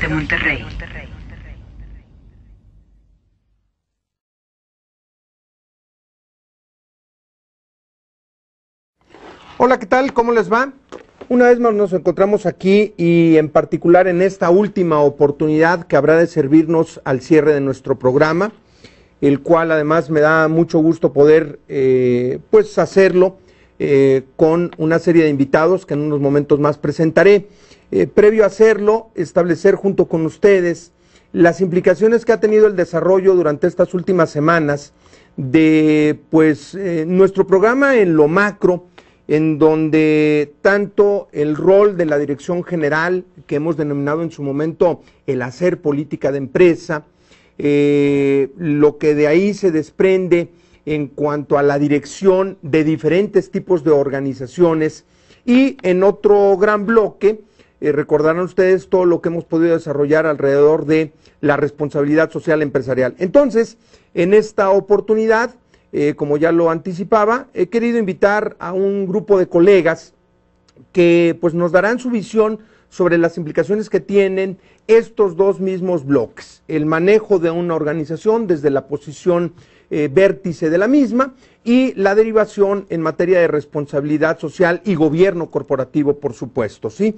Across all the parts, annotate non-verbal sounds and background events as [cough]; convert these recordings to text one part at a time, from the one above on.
de Monterrey. Hola, ¿qué tal? ¿Cómo les va? Una vez más nos encontramos aquí y en particular en esta última oportunidad que habrá de servirnos al cierre de nuestro programa, el cual además me da mucho gusto poder eh, pues hacerlo eh, con una serie de invitados que en unos momentos más presentaré. Eh, previo a hacerlo, establecer junto con ustedes las implicaciones que ha tenido el desarrollo durante estas últimas semanas de pues eh, nuestro programa en lo macro, en donde tanto el rol de la dirección general, que hemos denominado en su momento el hacer política de empresa, eh, lo que de ahí se desprende en cuanto a la dirección de diferentes tipos de organizaciones, y en otro gran bloque, eh, recordarán ustedes todo lo que hemos podido desarrollar alrededor de la responsabilidad social empresarial. Entonces, en esta oportunidad, eh, como ya lo anticipaba, he querido invitar a un grupo de colegas que pues, nos darán su visión sobre las implicaciones que tienen estos dos mismos bloques, el manejo de una organización desde la posición eh, vértice de la misma y la derivación en materia de responsabilidad social y gobierno corporativo, por supuesto, ¿sí?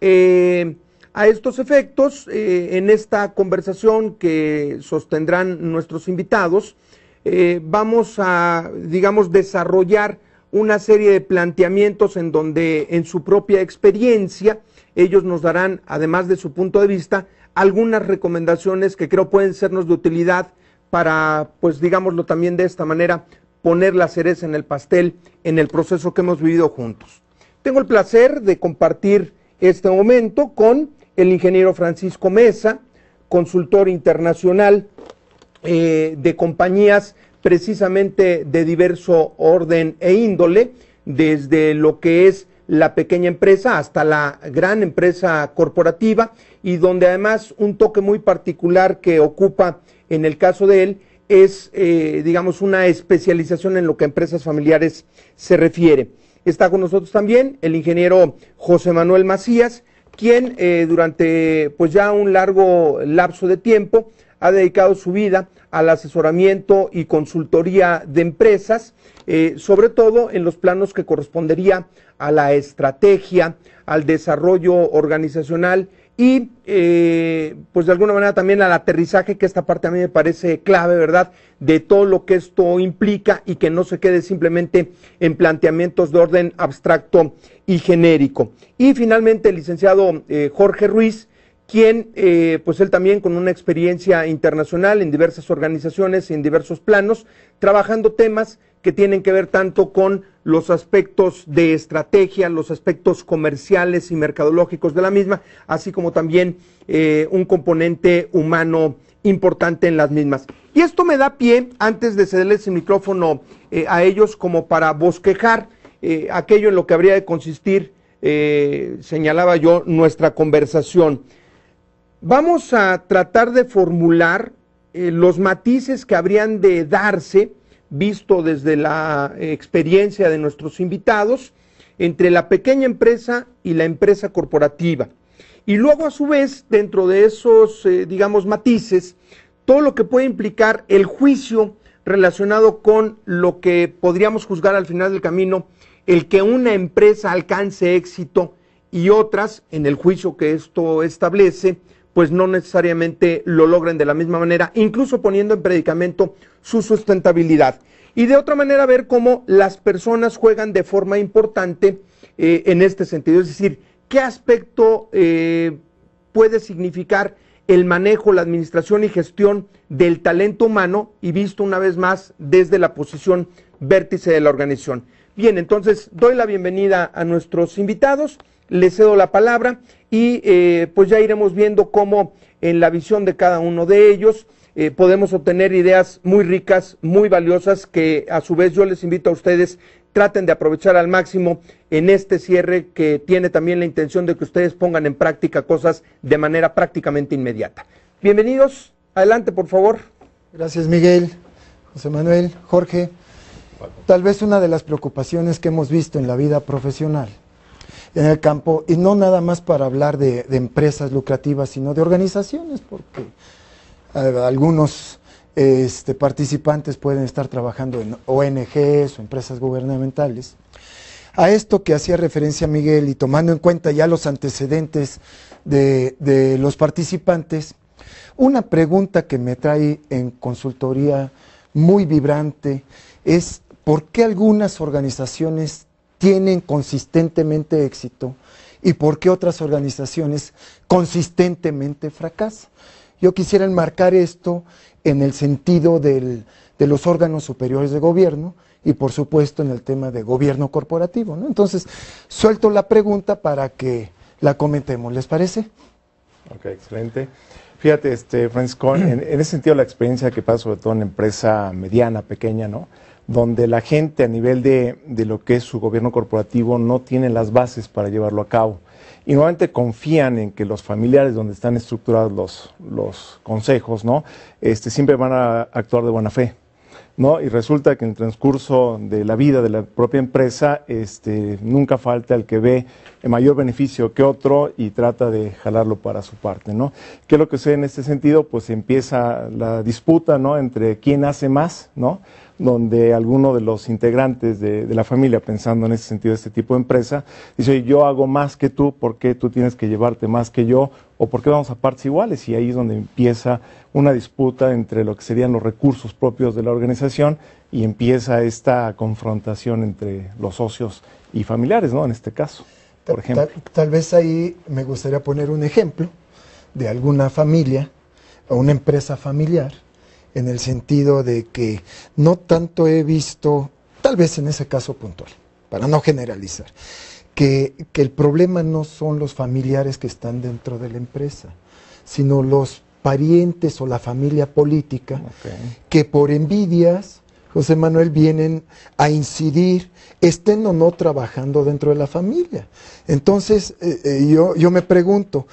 Eh, a estos efectos, eh, en esta conversación que sostendrán nuestros invitados, eh, vamos a, digamos, desarrollar una serie de planteamientos en donde en su propia experiencia ellos nos darán, además de su punto de vista, algunas recomendaciones que creo pueden sernos de utilidad para, pues digámoslo también de esta manera, poner la cereza en el pastel en el proceso que hemos vivido juntos. Tengo el placer de compartir este momento con el ingeniero Francisco Mesa, consultor internacional eh, de compañías precisamente de diverso orden e índole, desde lo que es la pequeña empresa hasta la gran empresa corporativa y donde además un toque muy particular que ocupa en el caso de él es, eh, digamos, una especialización en lo que a empresas familiares se refiere. Está con nosotros también el ingeniero José Manuel Macías, quien eh, durante pues ya un largo lapso de tiempo ha dedicado su vida al asesoramiento y consultoría de empresas, eh, sobre todo en los planos que correspondería a la estrategia, al desarrollo organizacional y eh, pues de alguna manera también al aterrizaje, que esta parte a mí me parece clave, ¿verdad? De todo lo que esto implica y que no se quede simplemente en planteamientos de orden abstracto y genérico. Y finalmente el licenciado eh, Jorge Ruiz quien, eh, pues él también con una experiencia internacional en diversas organizaciones, y en diversos planos, trabajando temas que tienen que ver tanto con los aspectos de estrategia, los aspectos comerciales y mercadológicos de la misma, así como también eh, un componente humano importante en las mismas. Y esto me da pie, antes de cederles el micrófono eh, a ellos, como para bosquejar aquello en lo que habría de consistir, señalaba yo, nuestra conversación. Vamos a tratar de formular eh, los matices que habrían de darse, visto desde la eh, experiencia de nuestros invitados, entre la pequeña empresa y la empresa corporativa. Y luego, a su vez, dentro de esos, eh, digamos, matices, todo lo que puede implicar el juicio relacionado con lo que podríamos juzgar al final del camino, el que una empresa alcance éxito y otras, en el juicio que esto establece, pues no necesariamente lo logren de la misma manera, incluso poniendo en predicamento su sustentabilidad. Y de otra manera ver cómo las personas juegan de forma importante eh, en este sentido, es decir, qué aspecto eh, puede significar el manejo, la administración y gestión del talento humano y visto una vez más desde la posición vértice de la organización. Bien, entonces doy la bienvenida a nuestros invitados. Les cedo la palabra y eh, pues ya iremos viendo cómo en la visión de cada uno de ellos eh, podemos obtener ideas muy ricas, muy valiosas, que a su vez yo les invito a ustedes traten de aprovechar al máximo en este cierre que tiene también la intención de que ustedes pongan en práctica cosas de manera prácticamente inmediata. Bienvenidos, adelante por favor. Gracias Miguel, José Manuel, Jorge. Tal vez una de las preocupaciones que hemos visto en la vida profesional en el campo, y no nada más para hablar de, empresas lucrativas, sino de organizaciones, porque eh, algunos este, participantes pueden estar trabajando en ONGs o empresas gubernamentales. A esto que hacía referencia Miguel y tomando en cuenta ya los antecedentes de los participantes, una pregunta que me trae en consultoría muy vibrante es ¿por qué algunas organizaciones tienen consistentemente éxito y por qué otras organizaciones consistentemente fracasan. Yo quisiera enmarcar esto en el sentido de los órganos superiores de gobierno y por supuesto en el tema de gobierno corporativo. Entonces, suelto la pregunta para que la comentemos, ¿les parece? Ok, excelente. Fíjate, este, Francisco, en, ese sentido la experiencia que pasa sobre todo en empresa mediana, pequeña, ¿no? donde la gente a nivel de, lo que es su gobierno corporativo no tiene las bases para llevarlo a cabo. Y nuevamente confían en que los familiares donde están estructurados los, los consejos, ¿no? Este, siempre van a actuar de buena fe. Y resulta que en el transcurso de la vida de la propia empresa, este, nunca falta el que ve mayor beneficio que otro y trata de jalarlo para su parte, ¿no? ¿Qué es lo que sucede en este sentido? Pues empieza la disputa, Entre quién hace más, ¿no? donde alguno de los integrantes de, la familia, pensando en ese sentido, este tipo de empresa, dice, yo hago más que tú, ¿por qué tú tienes que llevarte más que yo? ¿O por qué vamos a partes iguales? Y ahí es donde empieza una disputa entre lo que serían los recursos propios de la organización y empieza esta confrontación entre los socios y familiares, ¿no? En este caso, por ejemplo. Tal, vez ahí me gustaría poner un ejemplo de alguna familia o una empresa familiar en el sentido de que no tanto he visto, tal vez en ese caso puntual, para no generalizar, que el problema no son los familiares que están dentro de la empresa, sino los parientes o la familia política, que por envidias, José Manuel, vienen a incidir, estén o no trabajando dentro de la familia. Entonces, eh, eh, yo, yo me pregunto,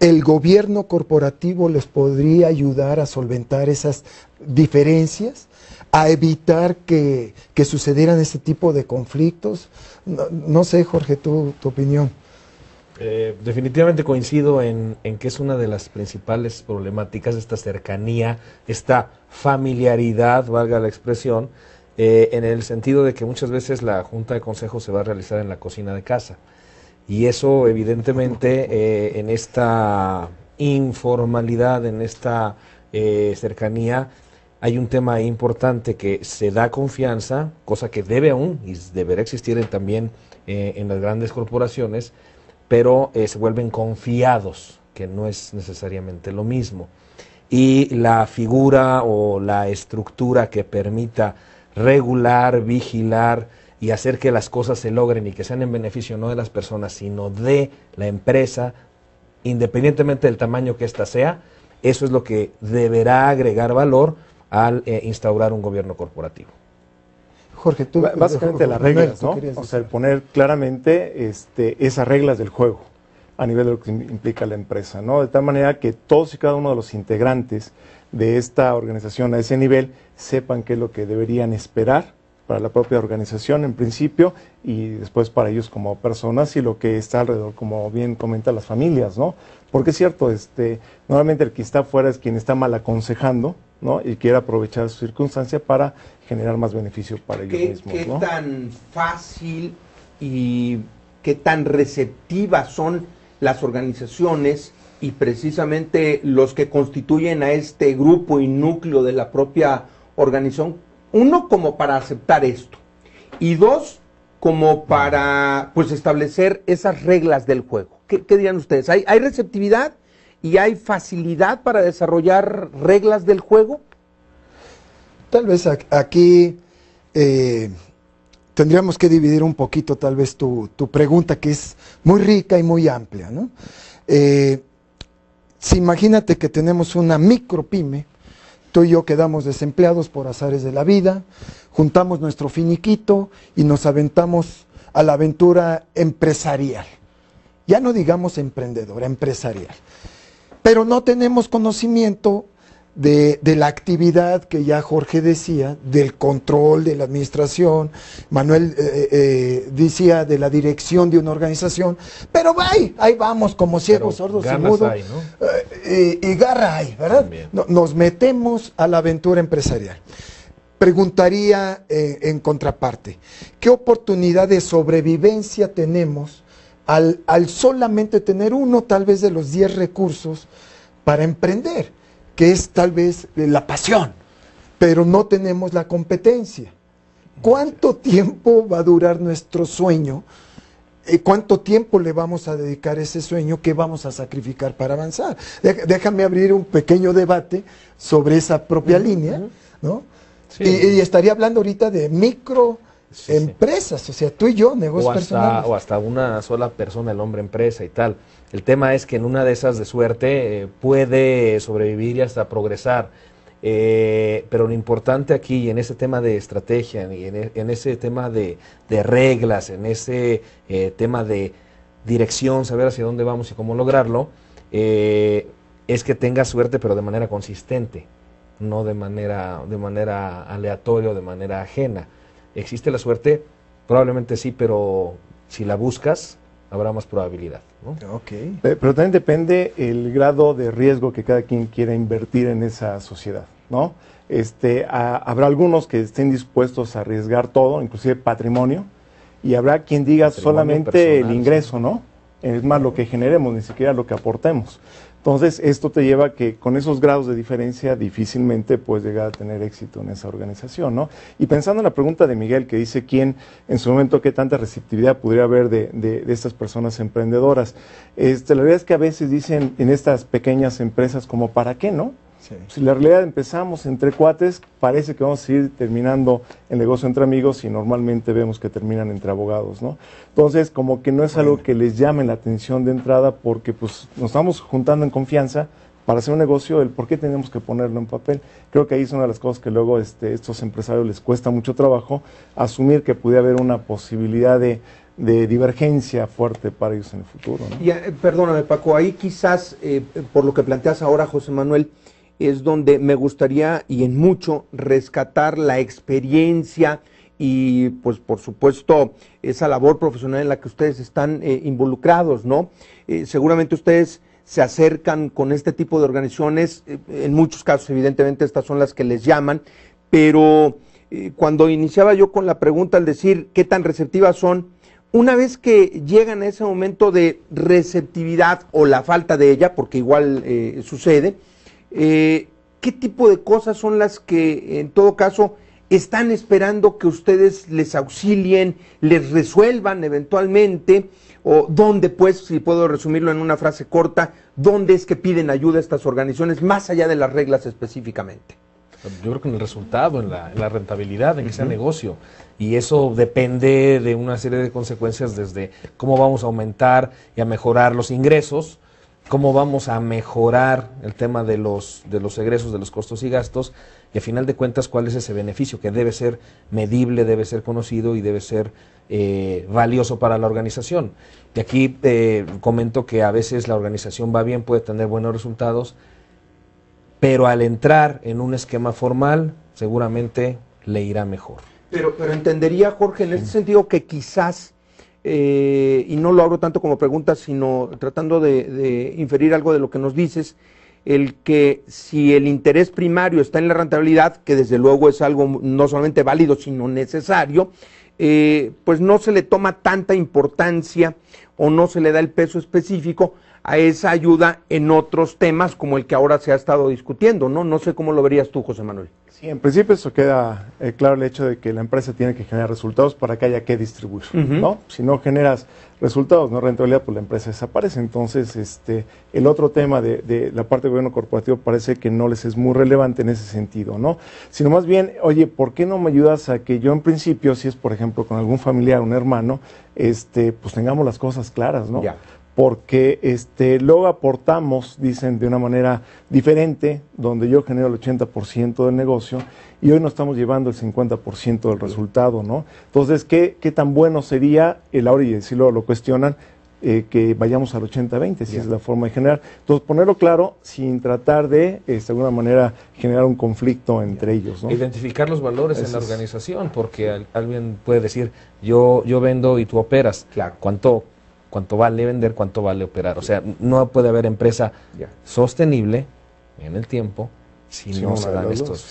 ¿el gobierno corporativo les podría ayudar a solventar esas diferencias? a evitar que, sucedieran ese tipo de conflictos? No, no sé, Jorge, tu, tu opinión. Eh, definitivamente coincido en, que es una de las principales problemáticas esta cercanía, esta familiaridad, valga la expresión, eh, en el sentido de que muchas veces la junta de consejo se va a realizar en la cocina de casa. Y eso evidentemente eh, en esta informalidad, en esta cercanía, hay un tema importante que se da confianza, cosa que debe aún y deberá existir también en las grandes corporaciones, pero eh, se vuelven confiados, que no es necesariamente lo mismo. Y la figura o la estructura que permita regular, vigilar y hacer que las cosas se logren y que sean en beneficio no de las personas, sino de la empresa, independientemente del tamaño que ésta sea, eso es lo que deberá agregar valor al eh, instaurar un gobierno corporativo. Jorge, tú. Básicamente las reglas, ¿no? O sea, poner claramente este, esas reglas del juego a nivel de lo que implica la empresa, ¿no? De tal manera que todos y cada uno de los integrantes de esta organización a ese nivel sepan qué es lo que deberían esperar para la propia organización en principio y después para ellos como personas y lo que está alrededor, como bien comentan las familias, ¿no? Porque es cierto, este, normalmente el que está afuera es quien está mal aconsejando, y quiere aprovechar su circunstancia para generar más beneficio para ellos mismos. ¿Qué tan fácil y qué tan receptivas son las organizaciones y precisamente los que constituyen a este grupo y núcleo de la propia organización? Uno, como para aceptar esto. Y dos, como para pues establecer esas reglas del juego. ¿Qué, qué dirían ustedes? ¿Hay, ¿Hay receptividad? y hay facilidad para desarrollar reglas del juego? Tal vez aquí eh, tendríamos que dividir un poquito tal vez tu, pregunta, que es muy rica y muy amplia. ¿no? Eh, si imagínate que tenemos una micropyme, tú y yo quedamos desempleados por azares de la vida, juntamos nuestro finiquito y nos aventamos a la aventura empresarial. Ya no digamos emprendedora, empresarial pero no tenemos conocimiento de, la actividad que ya Jorge decía, del control de la administración, Manuel eh, eh, eh, decía de la dirección de una organización, pero ¡vay! ahí vamos como ciegos, sordos y mudos. y, y, garra hay, ¿verdad? nos metemos a la aventura empresarial. Preguntaría en contraparte, ¿qué oportunidad de sobrevivencia tenemos al, solamente tener uno tal vez de los 10 recursos para emprender, que es tal vez la pasión, pero no tenemos la competencia. ¿Cuánto tiempo va a durar nuestro sueño? ¿Cuánto tiempo le vamos a dedicar a ese sueño? ¿Qué vamos a sacrificar para avanzar? Déjame abrir un pequeño debate sobre esa propia línea, ¿no? y, estaría hablando ahorita de micro empresas, o sea, tú y yo, negocios o O hasta una sola persona, el hombre empresa y tal. El tema es que en una de esas de suerte eh, puede sobrevivir y hasta progresar. Eh, pero lo importante aquí, en ese tema de estrategia, e, en, ese tema de, reglas, en ese eh, tema de dirección, saber hacia dónde vamos y cómo lograrlo, es que tenga suerte, pero de manera consistente, no de manera, de manera aleatoria o de manera ajena ¿Existe la suerte? Probablemente sí, pero si la buscas, habrá más probabilidad. Eh, pero también depende el grado de riesgo que cada quien quiera invertir en esa sociedad, ¿no? Este, habrá algunos que estén dispuestos a arriesgar todo, inclusive patrimonio, y habrá quien diga solamente el ingreso, ¿no? Es más lo que generemos, ni siquiera lo que aportemos. Entonces, esto te lleva a que con esos grados de diferencia difícilmente puedes llegar a tener éxito en esa organización, ¿no? Y pensando en la pregunta de Miguel, que dice quién, en su momento, qué tanta receptividad podría haber de, estas personas emprendedoras, este, la verdad es que a veces dicen en estas pequeñas empresas como para qué, ¿no? Si la realidad empezamos entre cuates, parece que vamos a ir terminando el negocio entre amigos y normalmente vemos que terminan entre abogados, ¿no? Entonces, como que no es algo que les llame la atención de entrada porque pues nos estamos juntando en confianza para hacer un negocio, el por qué tenemos que ponerlo en papel. Creo que ahí es una de las cosas que luego este, estos empresarios les cuesta mucho trabajo asumir que puede haber una posibilidad de, de divergencia fuerte para ellos en el futuro. Y, eh, perdóname Paco, ahí quizás eh, por lo que planteas ahora José Manuel, es donde me gustaría y en mucho rescatar la experiencia y pues por supuesto esa labor profesional en la que ustedes están eh, involucrados, ¿no? Eh, seguramente ustedes se acercan con este tipo de organizaciones, eh, en muchos casos evidentemente estas son las que les llaman, pero cuando iniciaba yo con la pregunta al decir qué tan receptivas son, una vez que llegan a ese momento de receptividad o la falta de ella, porque igual sucede, eh, ¿Qué tipo de cosas son las que, en todo caso, están esperando que ustedes les auxilien, les resuelvan eventualmente, o dónde, pues, si puedo resumirlo en una frase corta, dónde es que piden ayuda a estas organizaciones, más allá de las reglas específicamente. Yo creo que en el resultado, en la, rentabilidad, en ese negocio. Y eso depende de una serie de consecuencias desde cómo vamos a aumentar y a mejorar los ingresos, cómo vamos a mejorar el tema de los, de los egresos, de los costos y gastos, y a final de cuentas cuál es ese beneficio que debe ser medible, debe ser conocido y debe ser eh, valioso para la organización. Y aquí te eh, comento que a veces la organización va bien, puede tener buenos resultados, pero al entrar en un esquema formal seguramente le irá mejor. Pero, pero entendería, Jorge, en ese sentido que quizás eh, y no lo abro tanto como pregunta, sino tratando de, inferir algo de lo que nos dices, el que si el interés primario está en la rentabilidad, que desde luego es algo no solamente válido, sino necesario, eh, pues no se le toma tanta importancia o no se le da el peso específico a esa ayuda en otros temas como el que ahora se ha estado discutiendo, ¿no? No sé cómo lo verías tú, José Manuel. Sí, en principio eso queda eh, claro el hecho de que la empresa tiene que generar resultados para que haya que distribuir, ¿no? Si no generas resultados, no rentabilidad, pues la empresa desaparece. Entonces, este, el otro tema de, de la parte de gobierno corporativo parece que no les es muy relevante en ese sentido, ¿no? Sino más bien, oye, ¿por qué no me ayudas a que yo en principio, si es por ejemplo con algún familiar, un hermano, este, pues tengamos las cosas claras, ¿no? porque este, luego aportamos, dicen, de una manera diferente, donde yo genero el 80% del negocio y hoy no estamos llevando el 50% del resultado, ¿no? Entonces, ¿qué, tan bueno sería el ahora, y si lo, lo cuestionan, eh, que vayamos al 80-20, si es la forma de generar? Entonces, ponerlo claro sin tratar de, eh, de alguna manera, generar un conflicto entre ellos, ¿no? Identificar los valores en la organización, porque alguien puede decir, yo, yo vendo y tú operas. Claro. ¿Cuánto? cuánto vale vender, cuánto vale operar. O sea, no puede haber empresa sostenible en el tiempo si, no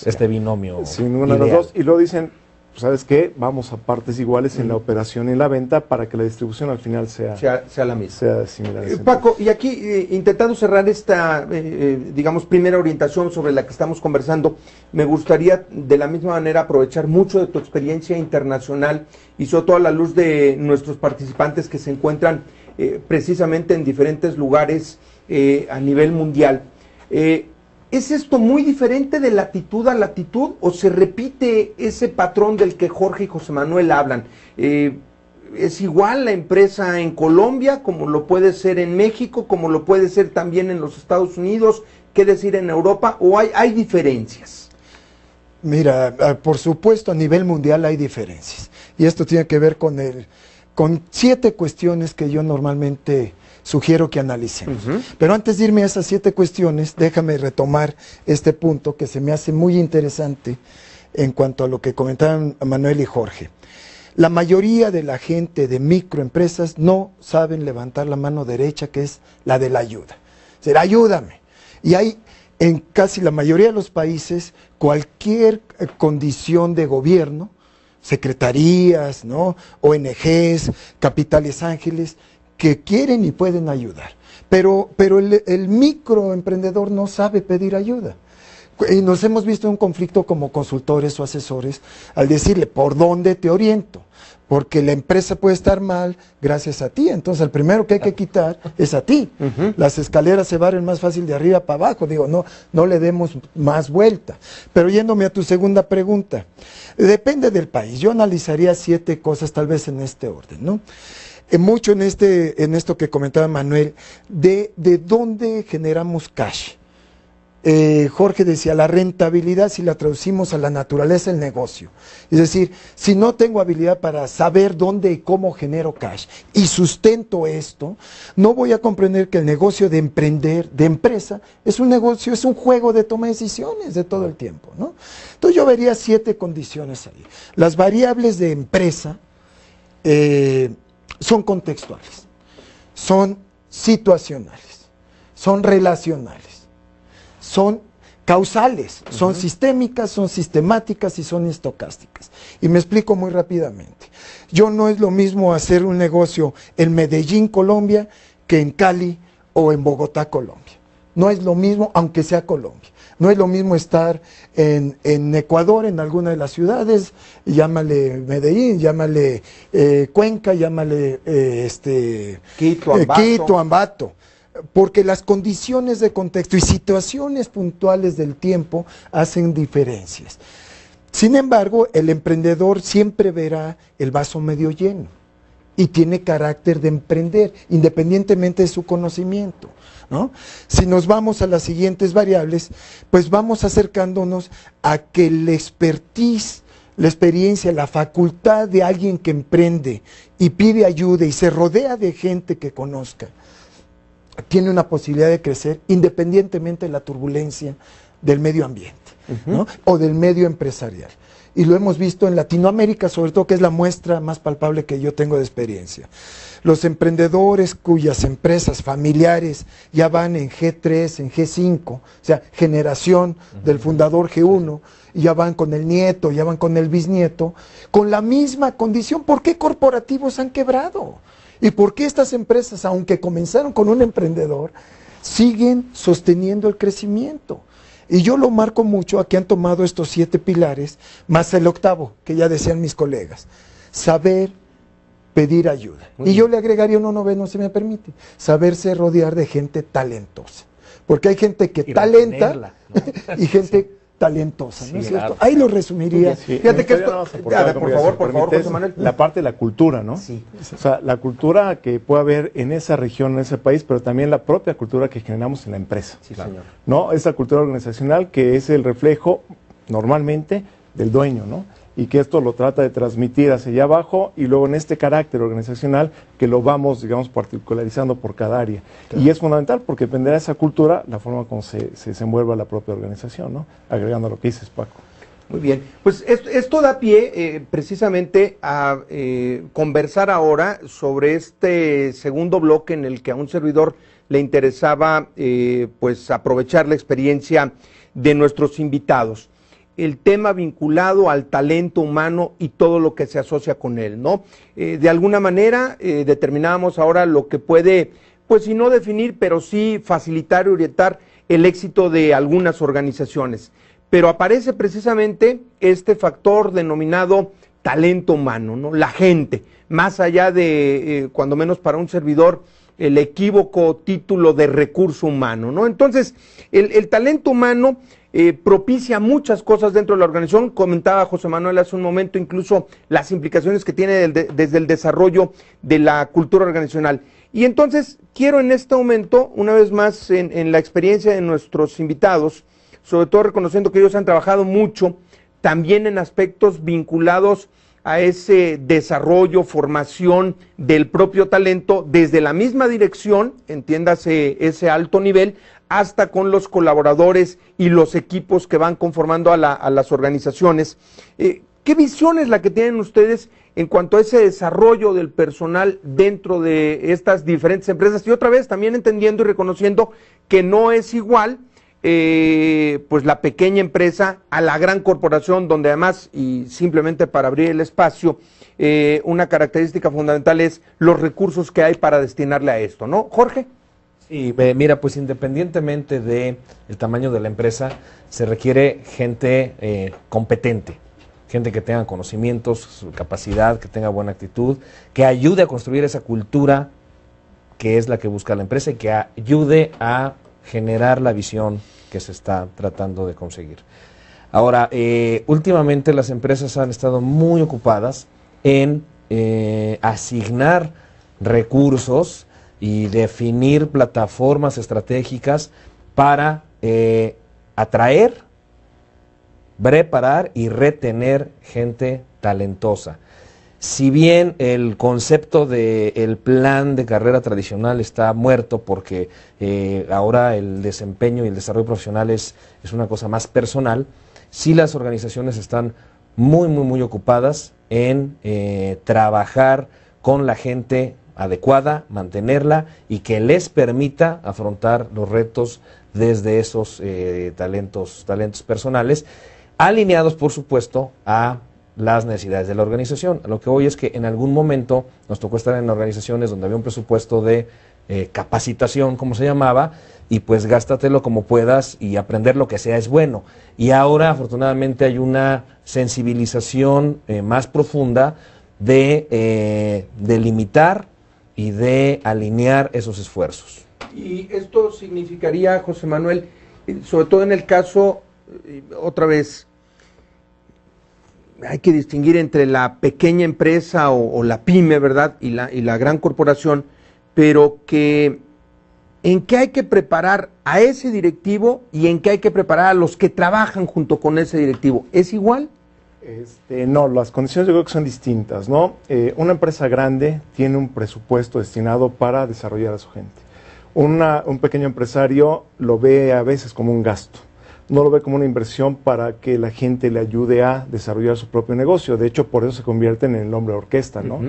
este binomio. Sin uno de los dos. Y lo dicen, pues, ¿sabes qué? Vamos a partes iguales en la operación y la venta para que la distribución al final sea, sea, la misma. similar. Eh, Paco, y aquí eh, intentando cerrar esta, eh, digamos, primera orientación sobre la que estamos conversando, me gustaría de la misma manera aprovechar mucho de tu experiencia internacional y sobre todo a la luz de nuestros participantes que se encuentran precisamente en diferentes lugares a nivel mundial. ¿Es esto muy diferente de latitud a latitud o se repite ese patrón del que Jorge y José Manuel hablan? Eh, ¿Es igual la empresa en Colombia como lo puede ser en México, como lo puede ser también en los Estados Unidos, qué decir en Europa o hay, hay diferencias? Mira, eh, por supuesto a nivel mundial hay diferencias y esto tiene que ver con el, con siete cuestiones que yo normalmente sugiero que analicen. Pero antes de irme a esas siete cuestiones, déjame retomar este punto que se me hace muy interesante en cuanto a lo que comentaban Manuel y Jorge. La mayoría de la gente de microempresas no saben levantar la mano derecha, que es la de la ayuda. Será ayúdame. Y hay en casi la mayoría de los países cualquier eh, condición de gobierno secretarías, ¿no? ONGs, capitales ángeles, que quieren y pueden ayudar. Pero, el, el microemprendedor no sabe pedir ayuda. Y nos hemos visto en un conflicto como consultores o asesores al decirle, ¿por dónde te oriento? porque la empresa puede estar mal gracias a ti. Entonces, el primero que hay que quitar es a ti. Las escaleras se barren más fácil de arriba para abajo. Digo, no, no le demos más vuelta. Pero yéndome a tu segunda pregunta, depende del país. Yo analizaría siete cosas, tal vez en este orden, ¿no? Eh, mucho en, este, en esto que comentaba Manuel, de, de dónde generamos cash. Eh, Jorge decía, la rentabilidad si la traducimos a la naturaleza del negocio. Es decir, si no tengo habilidad para saber dónde y cómo genero cash y sustento esto, no voy a comprender que el negocio de emprender, de empresa, es un negocio, es un juego de toma de decisiones de todo el tiempo. ¿no? Entonces yo vería siete condiciones ahí. Las variables de empresa eh, son contextuales, son situacionales, son relacionales son causales, son sistémicas, son sistemáticas y son estocásticas. Y me explico muy rápidamente. Yo no es lo mismo hacer un negocio en Medellín, Colombia, que en Cali o en Bogotá, Colombia. No es lo mismo, aunque sea Colombia. No es lo mismo estar en, Ecuador, en alguna de las ciudades, llámale Medellín, llámale eh, Cuenca, llámale eh, este, Quito, Ambato eh, porque las condiciones de contexto y situaciones puntuales del tiempo hacen diferencias. Sin embargo, el emprendedor siempre verá el vaso medio lleno y tiene carácter de emprender, independientemente de su conocimiento. Si nos vamos a las siguientes variables, pues vamos acercándonos a que el expertise la experiencia, la facultad de alguien que emprende y pide ayuda y se rodea de gente que conozca tiene una posibilidad de crecer independientemente de la turbulencia del medio ambiente o del medio empresarial. Y lo hemos visto en Latinoamérica, sobre todo, que es la muestra más palpable que yo tengo de experiencia. Los emprendedores cuyas empresas familiares ya van en G3, en G5, o sea, generación del fundador G1, ya van con el nieto, ya van con el bisnieto, con la misma condición. ¿Por qué corporativos han quebrado? ¿Y por qué estas empresas, aunque comenzaron con un emprendedor, siguen sosteniendo el crecimiento? Y yo lo marco mucho a que han tomado estos siete pilares, más el octavo, que ya decían mis colegas. Saber pedir ayuda. y yo le agregaría uno noveno, si me permite. Saberse rodear de gente talentosa. Porque hay gente que talenta [laughs] y gente que talentosa, ¿no es cierto? Ah, pues Ahí lo resumiría. Fíjate que esto, por favor, por favor, José Manuel. La parte de la cultura, ¿no? Sí. O sea, la cultura que puede haber en esa región, en ese país, pero también la propia cultura que generamos en la empresa. Sí, señor. ¿No? Esa cultura organizacional que es el reflejo normalmente del dueño, ¿no? y que esto lo trata de transmitir hacia allá abajo y luego en este carácter organizacional que lo vamos, digamos, particularizando por cada área. Y es fundamental porque dependerá de esa cultura la forma como se, se desenvuelva la propia organización, ¿no? Agregando lo que dices, Paco. Muy bien, pues esto, da pie eh, precisamente a eh, conversar ahora sobre este segundo bloque en el que a un servidor le interesaba eh, pues aprovechar la experiencia de nuestros invitados el tema vinculado al talento humano y todo lo que se asocia con él, ¿no? Eh, de alguna manera eh, determinamos ahora lo que puede, pues si no definir, pero sí facilitar y orientar el éxito de algunas organizaciones. Pero aparece precisamente este factor denominado talento humano, ¿no? La gente, más allá de, eh, cuando menos para un servidor, el equívoco título de recurso humano, ¿no? Entonces, el talento humano eh, propicia muchas cosas dentro de la organización. Comentaba José Manuel hace un momento incluso las implicaciones que tiene desde el desarrollo de la cultura organizacional. Y entonces quiero en este momento, una vez más, en la experiencia de nuestros invitados, sobre todo reconociendo que ellos han trabajado mucho también en aspectos vinculados a ese desarrollo, formación del propio talento desde la misma dirección, entiéndase ese alto nivel, hasta con los colaboradores y los equipos que van conformando a, las organizaciones. Eh, ¿Qué visión es la que tienen ustedes en cuanto a ese desarrollo del personal dentro de estas diferentes empresas? Y otra vez, también entendiendo y reconociendo que no es igual eh, pues la pequeña empresa a la gran corporación, donde además, y simplemente para abrir el espacio, eh, una característica fundamental es los recursos que hay para destinarle a esto, ¿no? Jorge. Sí, mira, pues independientemente del tamaño de la empresa, se requiere gente eh, competente, gente que tenga conocimientos, capacidad, que tenga buena actitud, que ayude a construir esa cultura que es la que busca la empresa y que ayude a generar la visión que se está tratando de conseguir. Ahora, eh, últimamente las empresas han estado muy ocupadas en eh, asignar recursos y definir plataformas estratégicas para eh, atraer, preparar y retener gente talentosa. Si bien el concepto del plan de carrera tradicional está muerto porque eh, ahora el desempeño y el desarrollo profesional es, es una cosa más personal, si las organizaciones están muy, muy, muy ocupadas en eh, trabajar con la gente adecuada, mantenerla y que les permita afrontar los retos desde esos eh, talentos, talentos personales, alineados por supuesto a las necesidades de la organización. Lo que hoy es que en algún momento nos tocó estar en organizaciones donde había un presupuesto de eh, capacitación, como se llamaba, y pues gástatelo como puedas y aprender lo que sea es bueno. Y ahora afortunadamente hay una sensibilización eh, más profunda de delimitar y de alinear esos esfuerzos. Y esto significaría, José Manuel, eh, sobre todo en el caso, eh, otra vez, hay que distinguir entre la pequeña empresa o, la pyme, ¿verdad? Y la, y la gran corporación, pero que en qué hay que preparar a ese directivo y en qué hay que preparar a los que trabajan junto con ese directivo. ¿Es igual? Este, no, las condiciones yo creo que son distintas, ¿no? Eh, una empresa grande tiene un presupuesto destinado para desarrollar a su gente. un pequeño empresario lo ve a veces como un gasto, no lo ve como una inversión para que la gente le ayude a desarrollar su propio negocio. De hecho, por eso se convierte en el hombre de orquesta, ¿no?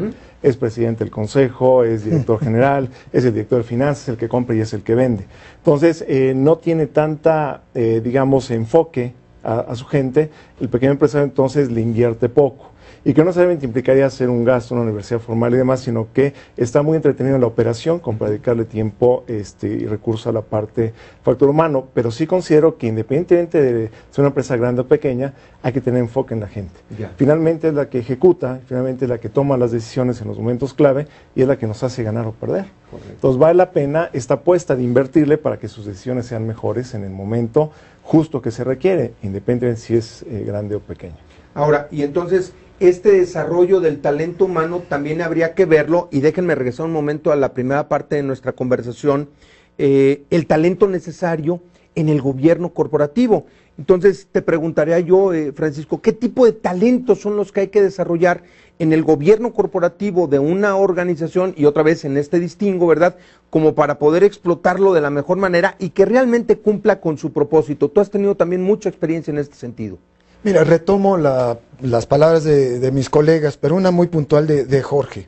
Es presidente del consejo, es director general, [laughs] es el director de finanzas, el que compra y es el que vende. Entonces, eh, no tiene tanta, eh, digamos, enfoque a, su gente, el pequeño empresario entonces le invierte poco y que no solamente implicaría hacer un gasto en una universidad formal y demás, sino que está muy entretenido en la operación con predicarle tiempo este, y recursos a la parte factor humano, pero sí considero que independientemente de ser una empresa grande o pequeña, hay que tener enfoque en la gente. Finalmente es la que ejecuta, finalmente es la que toma las decisiones en los momentos clave y es la que nos hace ganar o perder. Entonces vale la pena esta apuesta de invertirle para que sus decisiones sean mejores en el momento justo que se requiere, independientemente si es eh, grande o pequeño. Ahora, y entonces, este desarrollo del talento humano también habría que verlo, y déjenme regresar un momento a la primera parte de nuestra conversación, eh, el talento necesario en el gobierno corporativo. Entonces, te preguntaría yo, eh, Francisco, ¿qué tipo de talentos son los que hay que desarrollar en el gobierno corporativo de una organización y otra vez en este distingo, ¿verdad? Como para poder explotarlo de la mejor manera y que realmente cumpla con su propósito. Tú has tenido también mucha experiencia en este sentido. Mira, retomo las palabras de, mis colegas, pero una muy puntual de, de Jorge.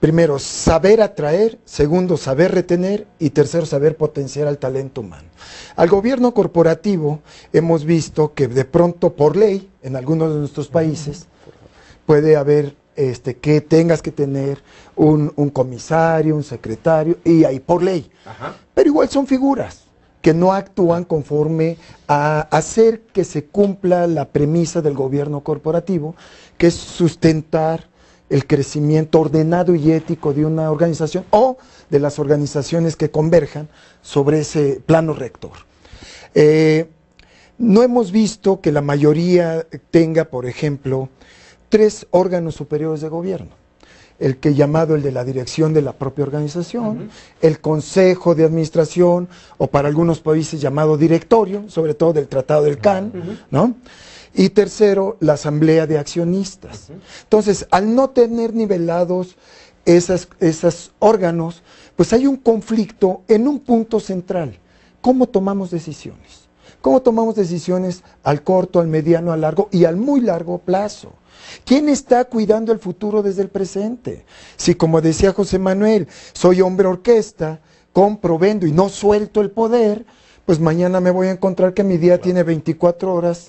Primero, saber atraer, segundo, saber retener y tercero, saber potenciar al talento humano. Al gobierno corporativo hemos visto que de pronto por ley, en algunos de nuestros países, puede haber este, que tengas que tener un, comisario, un secretario, y ahí por ley. Pero igual son figuras que no actúan conforme a hacer que se cumpla la premisa del gobierno corporativo, que es sustentar el crecimiento ordenado y ético de una organización o de las organizaciones que converjan sobre ese plano rector. Eh, no hemos visto que la mayoría tenga, por ejemplo, tres órganos superiores de gobierno. El que llamado el de la dirección de la propia organización, el consejo de administración, o para algunos países llamado directorio, sobre todo del Tratado del CAN, ¿no? Y tercero, la asamblea de accionistas. Entonces, al no tener nivelados esos órganos, pues hay un conflicto en un punto central. ¿Cómo tomamos decisiones? ¿Cómo tomamos decisiones al corto, al mediano, al largo y al muy largo plazo? ¿Quién está cuidando el futuro desde el presente? Si como decía José Manuel, soy hombre orquesta, compro, vendo y no suelto el poder, pues mañana me voy a encontrar que mi día tiene 24 horas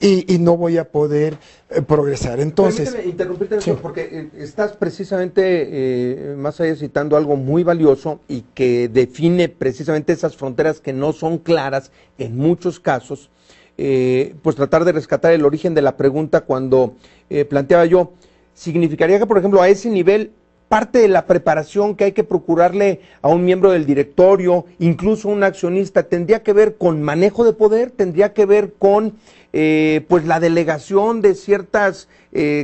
y, no voy a poder eh, progresar. Entonces, interrumpirte porque eh, estás precisamente eh, más allá citando algo muy valioso y que define precisamente esas fronteras que no son claras en muchos casos eh, pues tratar de rescatar el origen de la pregunta cuando eh, planteaba yo, significaría que, por ejemplo, a ese nivel parte de la preparación que hay que procurarle a un miembro del directorio, incluso un accionista, tendría que ver con manejo de poder, tendría que ver con eh, pues la delegación de ciertas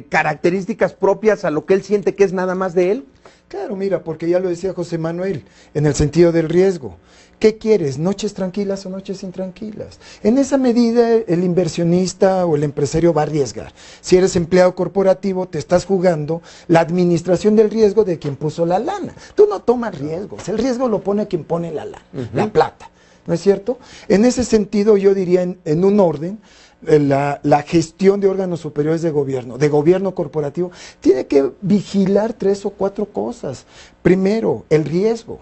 características propias a lo que él siente que es nada más de él. Claro, mira, porque ya lo decía José Manuel, en el sentido del riesgo. ¿Qué quieres? ¿Noches tranquilas o noches intranquilas? En esa medida el inversionista o el empresario va a arriesgar. Si eres empleado corporativo, te estás jugando la administración del riesgo de quien puso la lana. Tú no tomas riesgos, el riesgo lo pone quien pone la lana, la plata. ¿No es cierto? En ese sentido yo diría en un orden, la, gestión de órganos superiores de gobierno, de gobierno corporativo, tiene que vigilar tres o cuatro cosas. Primero, el riesgo,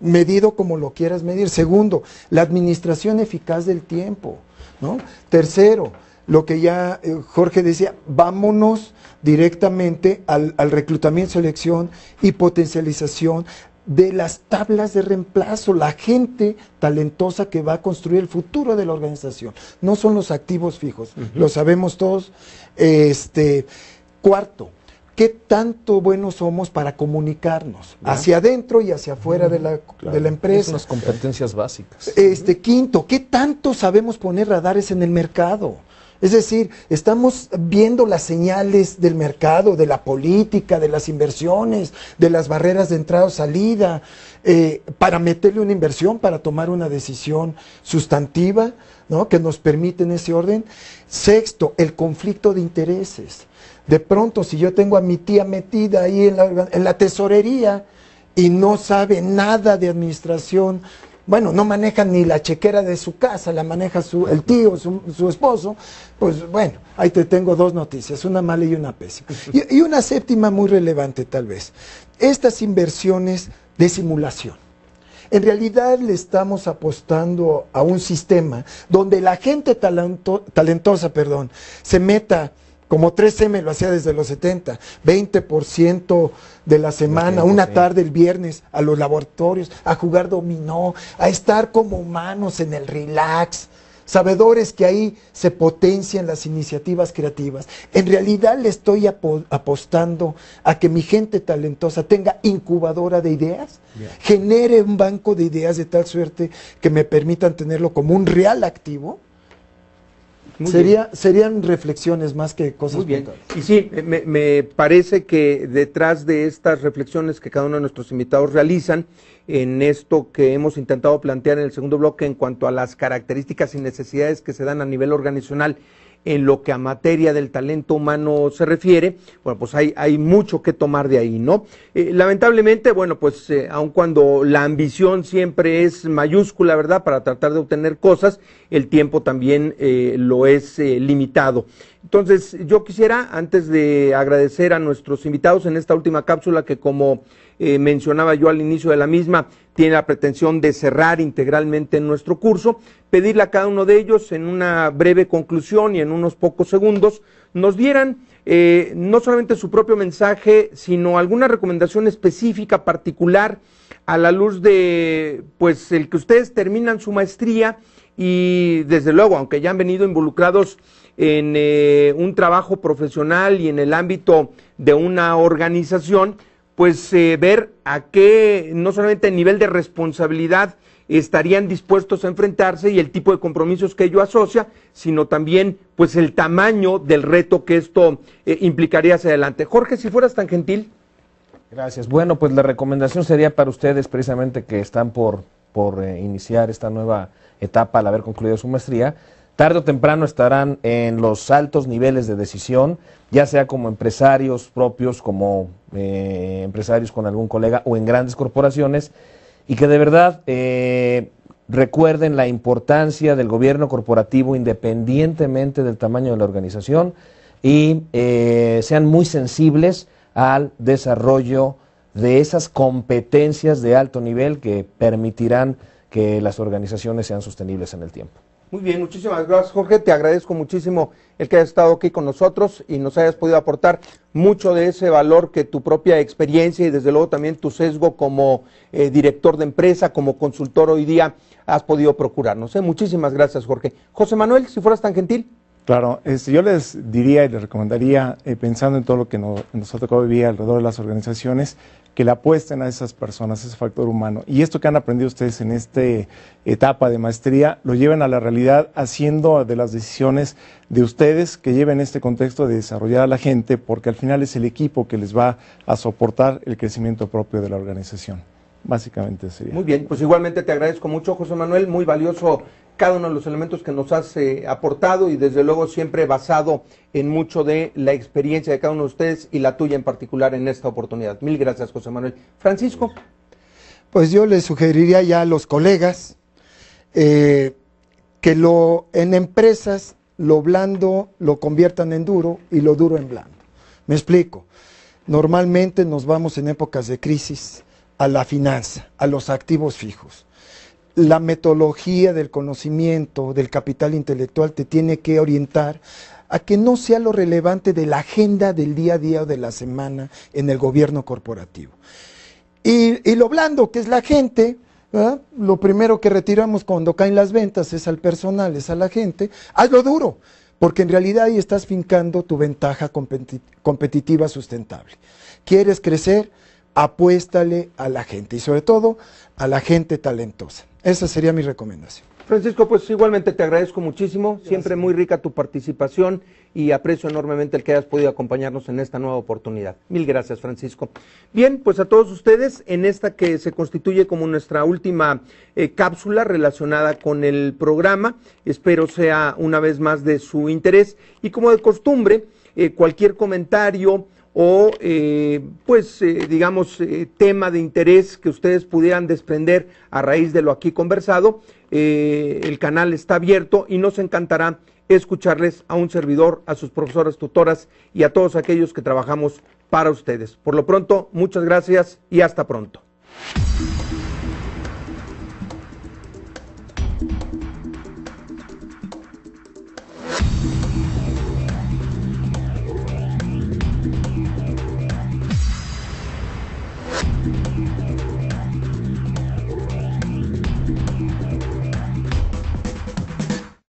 medido como lo quieras medir. Segundo, la administración eficaz del tiempo. ¿no? Tercero, lo que ya eh, Jorge decía, vámonos directamente al, al reclutamiento, selección y potencialización de las tablas de reemplazo, la gente talentosa que va a construir el futuro de la organización. No son los activos fijos, lo sabemos todos. Este, cuarto, ¿qué tanto buenos somos para comunicarnos hacia adentro y hacia afuera de, la, de, la, empresa? las competencias básicas. Este, quinto, ¿qué tanto sabemos poner radares en el mercado? Es decir, estamos viendo las señales del mercado, de la política, de las inversiones, de las barreras de entrada o salida, eh, para meterle una inversión, para tomar una decisión sustantiva, ¿no? que nos permite en ese orden. Sexto, el conflicto de intereses. De pronto, si yo tengo a mi tía metida ahí en la, en la tesorería y no sabe nada de administración bueno, no maneja ni la chequera de su casa, la maneja su, el tío, su, esposo, pues bueno, ahí te tengo dos noticias, una mala y una pésima. Y, una séptima muy relevante tal vez, estas inversiones de simulación. En realidad le estamos apostando a un sistema donde la gente talentosa perdón, se meta como 3M lo hacía desde los 70, 20% de la semana, una tarde el viernes a los laboratorios, a jugar dominó, a estar como humanos en el relax, sabedores que ahí se potencian las iniciativas creativas. En realidad le estoy apostando a que mi gente talentosa tenga incubadora de ideas, genere un banco de ideas de tal suerte que me permitan tenerlo como un real activo Serían reflexiones más que cosas. bien. Y sí, me, me, parece que detrás de estas reflexiones que cada uno de nuestros invitados realizan, en esto que hemos intentado plantear en el segundo bloque en cuanto a las características y necesidades que se dan a nivel organizacional en lo que a materia del talento humano se refiere, bueno, pues hay, hay mucho que tomar de ahí, ¿no? Eh, lamentablemente, bueno, pues eh, aun cuando la ambición siempre es mayúscula, ¿verdad?, para tratar de obtener cosas, el tiempo también eh, lo es limitado. Entonces, yo quisiera, antes de agradecer a nuestros invitados en esta última cápsula que como mencionaba yo al inicio de la misma, tiene la pretensión de cerrar integralmente nuestro curso, pedirle a cada uno de ellos en una breve conclusión y en unos pocos segundos nos dieran eh, no solamente su propio mensaje, sino alguna recomendación específica, particular, a la luz de pues el que ustedes terminan su maestría y desde luego, aunque ya han venido involucrados en eh, un trabajo profesional y en el ámbito de una organización, pues eh, ver a qué, no solamente el nivel de responsabilidad estarían dispuestos a enfrentarse y el tipo de compromisos que ello asocia, sino también pues el tamaño del reto que esto eh, implicaría hacia adelante. Jorge, si fueras tan gentil. Gracias. Bueno, pues la recomendación sería para ustedes precisamente que están por, por eh, iniciar esta nueva etapa al haber concluido su maestría, tarde o temprano estarán en los altos niveles de decisión, ya sea como empresarios propios, como eh, empresarios con algún colega o en grandes corporaciones, y que de verdad eh, recuerden la importancia del gobierno corporativo independientemente del tamaño de la organización y eh, sean muy sensibles al desarrollo de esas competencias de alto nivel que permitirán que las organizaciones sean sostenibles en el tiempo. Muy bien, muchísimas gracias Jorge, te agradezco muchísimo el que hayas estado aquí con nosotros y nos hayas podido aportar mucho de ese valor que tu propia experiencia y desde luego también tu sesgo como eh, director de empresa, como consultor hoy día, has podido procurarnos. ¿eh? Muchísimas gracias Jorge. José Manuel, si fueras tan gentil. Claro, este, yo les diría y les recomendaría, eh, pensando en todo lo que nos ha tocado vivir alrededor de las organizaciones, que le apuesten a esas personas, ese factor humano. Y esto que han aprendido ustedes en esta etapa de maestría, lo lleven a la realidad haciendo de las decisiones de ustedes que lleven este contexto de desarrollar a la gente, porque al final es el equipo que les va a soportar el crecimiento propio de la organización. Básicamente sería. Muy bien, pues igualmente te agradezco mucho, José Manuel, muy valioso cada uno de los elementos que nos has eh, aportado y desde luego siempre basado en mucho de la experiencia de cada uno de ustedes y la tuya en particular en esta oportunidad. Mil gracias, José Manuel. Francisco. Pues yo le sugeriría ya a los colegas eh, que lo, en empresas lo blando lo conviertan en duro y lo duro en blando. Me explico. Normalmente nos vamos en épocas de crisis a la finanza, a los activos fijos la metodología del conocimiento, del capital intelectual, te tiene que orientar a que no sea lo relevante de la agenda del día a día o de la semana en el gobierno corporativo. Y, y lo blando, que es la gente, lo primero que retiramos cuando caen las ventas es al personal, es a la gente, hazlo duro, porque en realidad ahí estás fincando tu ventaja competitiva sustentable. ¿Quieres crecer? apuéstale a la gente y sobre todo a la gente talentosa. Esa sería mi recomendación. Francisco, pues igualmente te agradezco muchísimo, siempre muy rica tu participación y aprecio enormemente el que hayas podido acompañarnos en esta nueva oportunidad. Mil gracias, Francisco. Bien, pues a todos ustedes, en esta que se constituye como nuestra última eh, cápsula relacionada con el programa, espero sea una vez más de su interés y como de costumbre, eh, cualquier comentario o, eh, pues, eh, digamos, eh, tema de interés que ustedes pudieran desprender a raíz de lo aquí conversado, el canal está abierto y nos encantará escucharles a un servidor, a sus profesoras tutoras y a todos aquellos que trabajamos para ustedes. Por lo pronto, muchas gracias y hasta pronto.